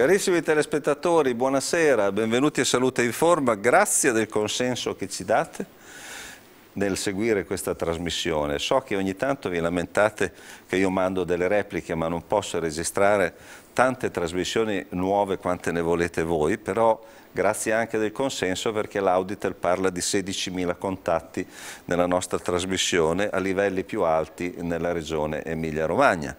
Carissimi telespettatori, buonasera, benvenuti a Salute in Forma, grazie del consenso che ci date nel seguire questa trasmissione. So che ogni tanto vi lamentate che io mando delle repliche ma non posso registrare tante trasmissioni nuove quante ne volete voi, però grazie anche del consenso perché l'Auditel parla di 16.000 contatti nella nostra trasmissione a livelli più alti nella regione Emilia-Romagna.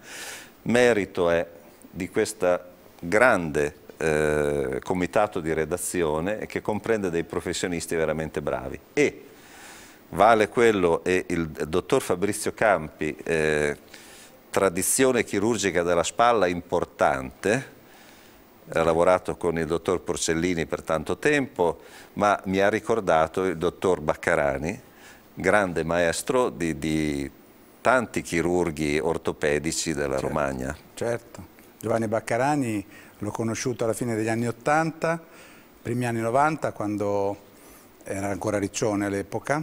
Merito è di questa grande eh, comitato di redazione che comprende dei professionisti veramente bravi e vale quello e il dottor Fabrizio Campi, eh, tradizione chirurgica della spalla importante, ha lavorato con il dottor Porcellini per tanto tempo, ma mi ha ricordato il dottor Baccarani, grande maestro di, di tanti chirurghi ortopedici della certo, Romagna. Certo. Giovanni Baccarani l'ho conosciuto alla fine degli anni 80, primi anni 90, quando era ancora Riccione all'epoca,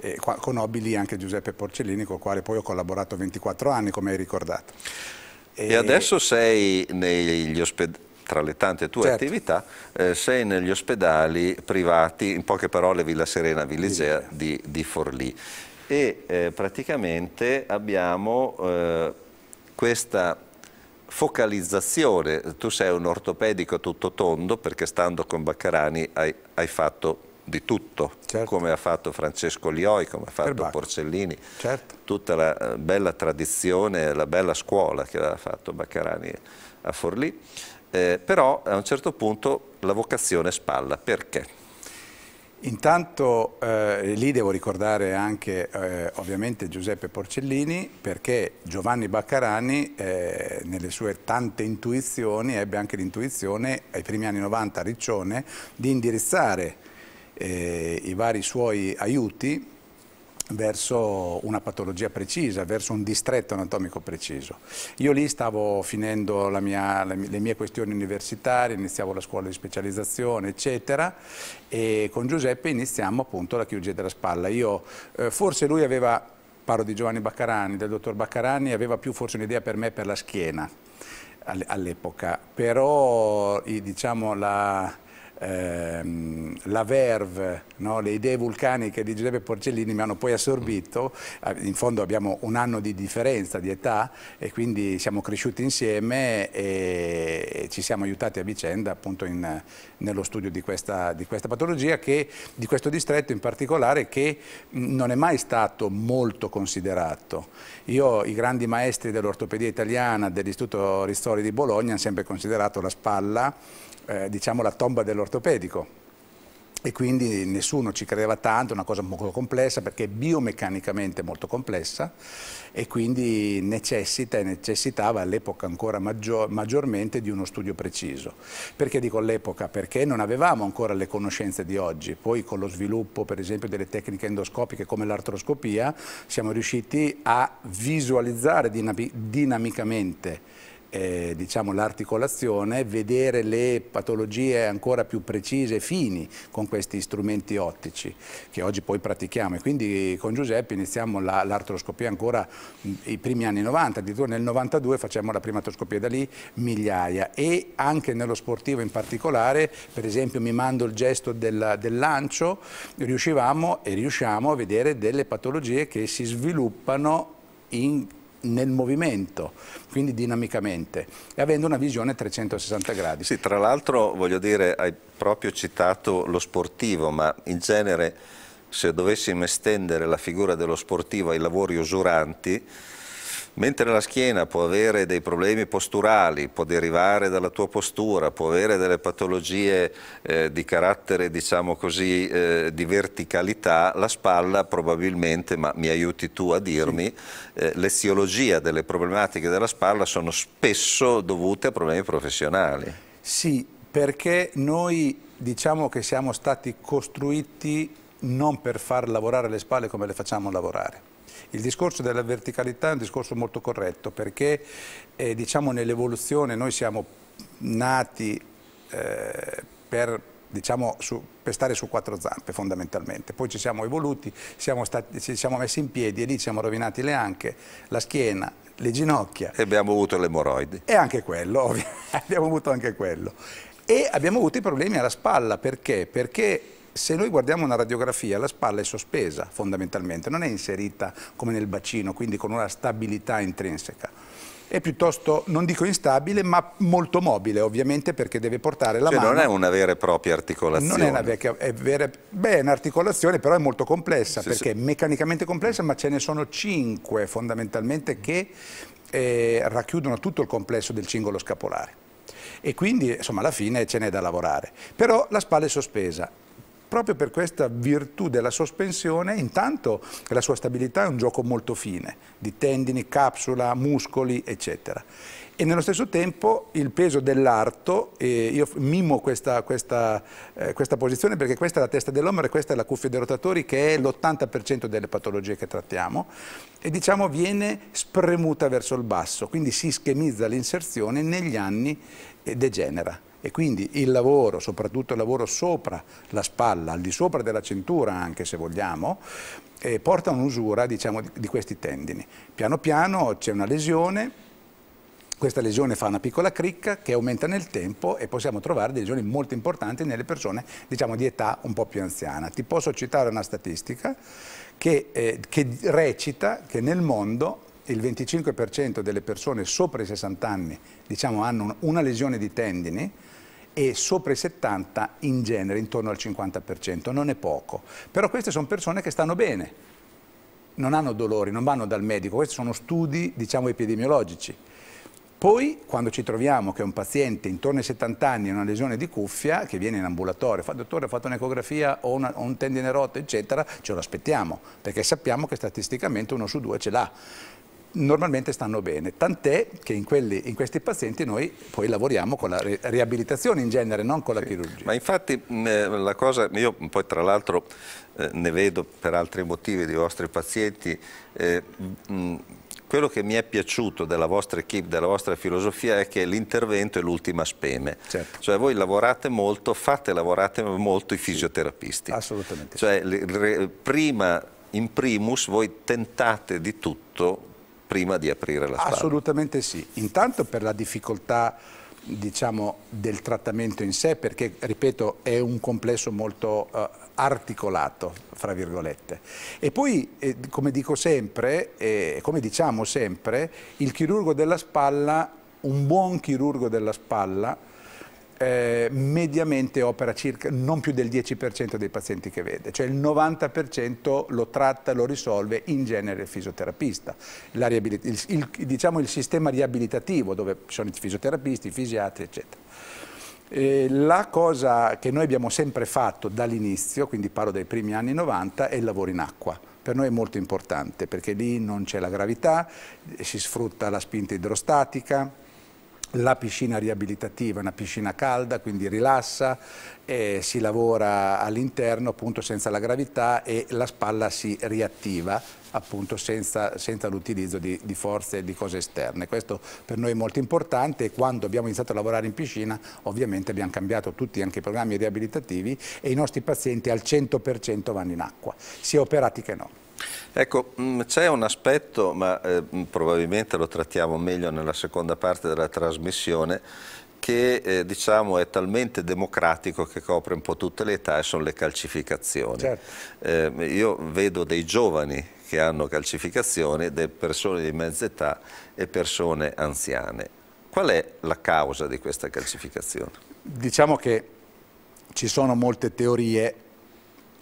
e conobbi lì anche Giuseppe Porcellini, col quale poi ho collaborato 24 anni, come hai ricordato. E, e adesso sei negli ospedali tra le tante tue certo. attività, eh, sei negli ospedali privati, in poche parole Villa Serena, Villegea di, di Forlì e eh, praticamente abbiamo eh, questa focalizzazione. Tu sei un ortopedico tutto tondo perché stando con Baccarani hai, hai fatto di tutto, certo. come ha fatto Francesco Lioi, come ha fatto Porcellini, certo. tutta la eh, bella tradizione, la bella scuola che aveva fatto Baccarani a Forlì, eh, però a un certo punto la vocazione spalla, perché? Intanto eh, lì devo ricordare anche eh, ovviamente Giuseppe Porcellini perché Giovanni Baccarani eh, nelle sue tante intuizioni ebbe anche l'intuizione ai primi anni 90 a Riccione di indirizzare eh, i vari suoi aiuti verso una patologia precisa, verso un distretto anatomico preciso. Io lì stavo finendo mia, le mie questioni universitarie, iniziavo la scuola di specializzazione, eccetera, e con Giuseppe iniziamo appunto la chirurgia della spalla. Io, eh, forse lui aveva, parlo di Giovanni Baccarani, del dottor Baccarani, aveva più forse un'idea per me per la schiena all'epoca, però diciamo la ehm, la Verve, no? le idee vulcaniche di Giuseppe Porcellini mi hanno poi assorbito, eh, in fondo abbiamo un anno di differenza di età e quindi siamo cresciuti insieme e ci siamo aiutati a vicenda appunto in, nello studio di questa, di questa patologia, che, di questo distretto in particolare che non è mai stato molto considerato. Io, i grandi maestri dell'ortopedia italiana dell'Istituto Ristori di Bologna hanno sempre considerato la spalla eh, diciamo, la tomba dell'ortopedico e quindi nessuno ci credeva tanto, è una cosa molto complessa perché è biomeccanicamente molto complessa e quindi necessita e necessitava all'epoca ancora maggior, maggiormente di uno studio preciso. Perché dico all'epoca? Perché non avevamo ancora le conoscenze di oggi, poi con lo sviluppo per esempio delle tecniche endoscopiche come l'artroscopia siamo riusciti a visualizzare dinamicamente eh, diciamo, l'articolazione, vedere le patologie ancora più precise e fini con questi strumenti ottici che oggi poi pratichiamo e quindi con Giuseppe iniziamo l'artroscopia ancora i primi anni 90, addirittura nel 92 facciamo la prima artroscopia da lì, migliaia e anche nello sportivo in particolare, per esempio mi mando il gesto del, del lancio, riuscivamo e riusciamo a vedere delle patologie che si sviluppano in nel movimento, quindi dinamicamente, e avendo una visione a 360 gradi. Sì, tra l'altro voglio dire, hai proprio citato lo sportivo, ma in genere se dovessimo estendere la figura dello sportivo ai lavori usuranti, Mentre la schiena può avere dei problemi posturali, può derivare dalla tua postura, può avere delle patologie eh, di carattere, diciamo così, eh, di verticalità, la spalla probabilmente, ma mi aiuti tu a dirmi, eh, l'eziologia delle problematiche della spalla sono spesso dovute a problemi professionali. Sì, perché noi diciamo che siamo stati costruiti non per far lavorare le spalle come le facciamo lavorare il discorso della verticalità è un discorso molto corretto perché eh, diciamo nell'evoluzione noi siamo nati eh, per diciamo, su, per stare su quattro zampe fondamentalmente. Poi ci siamo evoluti, siamo stati, ci siamo messi in piedi e lì ci siamo rovinati le anche, la schiena, le ginocchia. E abbiamo avuto le E anche quello, ovvio, abbiamo avuto anche quello. E abbiamo avuto i problemi alla spalla, perché? Perché se noi guardiamo una radiografia, la spalla è sospesa fondamentalmente, non è inserita come nel bacino, quindi con una stabilità intrinseca. È piuttosto, non dico instabile, ma molto mobile, ovviamente, perché deve portare la cioè, mano. non è una vera e propria articolazione. Non è una vera, è vera beh, è un'articolazione, però è molto complessa, sì, perché sì. è meccanicamente complessa, ma ce ne sono cinque fondamentalmente che eh, racchiudono tutto il complesso del cingolo scapolare e quindi insomma alla fine ce n'è da lavorare. Però la spalla è sospesa proprio per questa virtù della sospensione, intanto la sua stabilità è un gioco molto fine, di tendini, capsula, muscoli, eccetera. E nello stesso tempo il peso dell'arto, io mimo questa, questa, eh, questa, posizione perché questa è la testa dell'ombra e questa è la cuffia dei rotatori che è l'80% delle patologie che trattiamo e diciamo viene spremuta verso il basso, quindi si schemizza l'inserzione negli anni degenera e quindi il lavoro, soprattutto il lavoro sopra la spalla, al di sopra della cintura anche se vogliamo, eh, porta a un'usura diciamo, di, di questi tendini. Piano piano c'è una lesione, questa lesione fa una piccola cricca che aumenta nel tempo e possiamo trovare delle lesioni molto importanti nelle persone diciamo, di età un po' più anziana. Ti posso citare una statistica che, eh, che recita che nel mondo il 25% delle persone sopra i 60 anni diciamo, hanno una lesione di tendini e sopra i 70 in genere intorno al 50%, non è poco. Però queste sono persone che stanno bene, non hanno dolori, non vanno dal medico, questi sono studi diciamo, epidemiologici. Poi quando ci troviamo che un paziente intorno ai 70 anni ha una lesione di cuffia che viene in ambulatorio, fa dottore ha fatto un'ecografia o, una, o un tendine rotto eccetera, ce lo aspettiamo perché sappiamo che statisticamente uno su due ce l'ha normalmente stanno bene, tant'è che in, quelli, in, questi pazienti noi poi lavoriamo con la re riabilitazione in genere, non con la sì, chirurgia. Ma infatti mh, eh, la cosa, io poi tra l'altro eh, ne vedo per altri motivi dei vostri pazienti, eh, mh, quello che mi è piaciuto della vostra equip, della vostra filosofia è che l'intervento è l'ultima speme. Certo. Cioè voi lavorate molto, fate lavorare molto i fisioterapisti. Sì, assolutamente. Cioè, sì. le, re, prima, in primus, voi tentate di tutto prima di aprire la spalla? Assolutamente sì, intanto per la difficoltà diciamo, del trattamento in sé perché, ripeto, è un complesso molto eh, articolato, fra virgolette. E poi, eh, come dico sempre, eh, come diciamo sempre, il chirurgo della spalla, un buon chirurgo della spalla, eh, mediamente opera circa non più del 10% dei pazienti che vede, cioè il 90% lo tratta, lo risolve in genere il fisioterapista. Il, il, diciamo il sistema riabilitativo dove ci sono i fisioterapisti, i fisiatri, eccetera. E la cosa che noi abbiamo sempre fatto dall'inizio, quindi parlo dei primi anni 90, è il lavoro in acqua per noi è molto importante perché lì non c'è la gravità, si sfrutta la spinta idrostatica, la piscina riabilitativa, una piscina calda, quindi rilassa, eh, si lavora all'interno appunto senza la gravità e la spalla si riattiva appunto senza, senza l'utilizzo di, di, forze e di cose esterne. Questo per noi è molto importante e quando abbiamo iniziato a lavorare in piscina ovviamente abbiamo cambiato tutti anche i programmi riabilitativi e i nostri pazienti al 100% vanno in acqua, sia operati che no. Ecco, mm, c'è un aspetto, ma eh, probabilmente lo trattiamo meglio nella seconda parte della trasmissione, che eh, diciamo, è talmente democratico che copre un po' tutte le età e sono le calcificazioni. Certo. Eh, io vedo dei giovani che hanno calcificazioni, delle persone di mezza età e persone anziane. Qual è la causa di questa calcificazione? Diciamo che ci sono molte teorie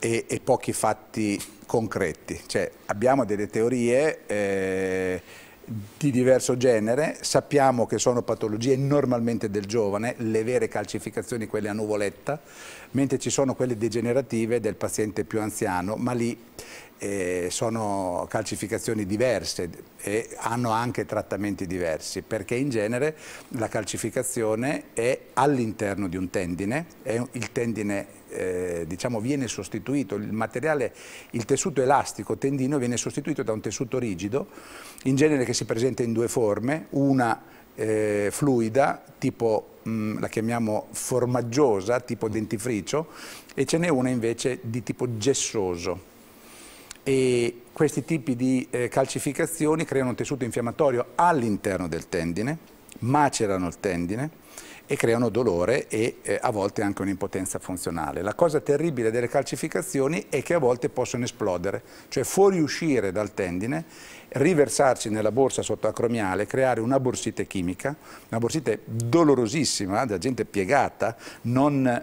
e, e pochi fatti concreti. Cioè, abbiamo delle teorie eh, di diverso genere, sappiamo che sono patologie normalmente del giovane, le vere calcificazioni, quelle a nuvoletta, mentre ci sono quelle degenerative del paziente più anziano, ma lì eh, sono calcificazioni diverse e hanno anche trattamenti diversi, perché in genere la calcificazione è all'interno di un tendine, è il tendine eh, diciamo viene sostituito, il materiale, il tessuto elastico, tendino, viene sostituito da un tessuto rigido, in genere che si presenta in due forme, una eh, fluida, tipo mm, la chiamiamo formaggiosa, tipo mm. dentifricio, e ce n'è una invece di tipo gessoso. E questi tipi di eh, calcificazioni creano un tessuto infiammatorio all'interno del tendine, macerano il tendine, e creano dolore e eh, a volte anche un'impotenza funzionale. La cosa terribile delle calcificazioni è che a volte possono esplodere, cioè fuoriuscire dal tendine, riversarsi nella borsa sottoacromiale, creare una borsite chimica, una borsite dolorosissima da gente piegata, non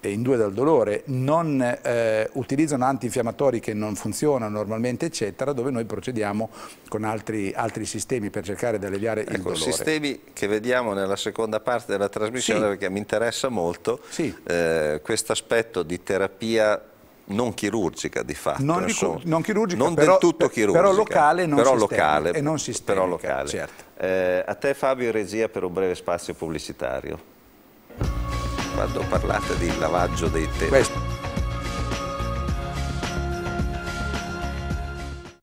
e in due dal dolore, non eh, utilizzano antinfiammatori che non funzionano normalmente, eccetera, dove noi procediamo con altri, altri sistemi per cercare di alleviare ecco, il dolore. Sistemi che vediamo nella seconda parte della trasmissione sì. perché mi interessa molto sì. eh, questo aspetto di terapia non chirurgica di fatto, non, di, non chirurgica, non però, del tutto chirurgica, però locale, non però locale, e non sistemica, però locale. Certo. Eh, a te Fabio regia per un breve spazio pubblicitario quando parlate di lavaggio dei tempi.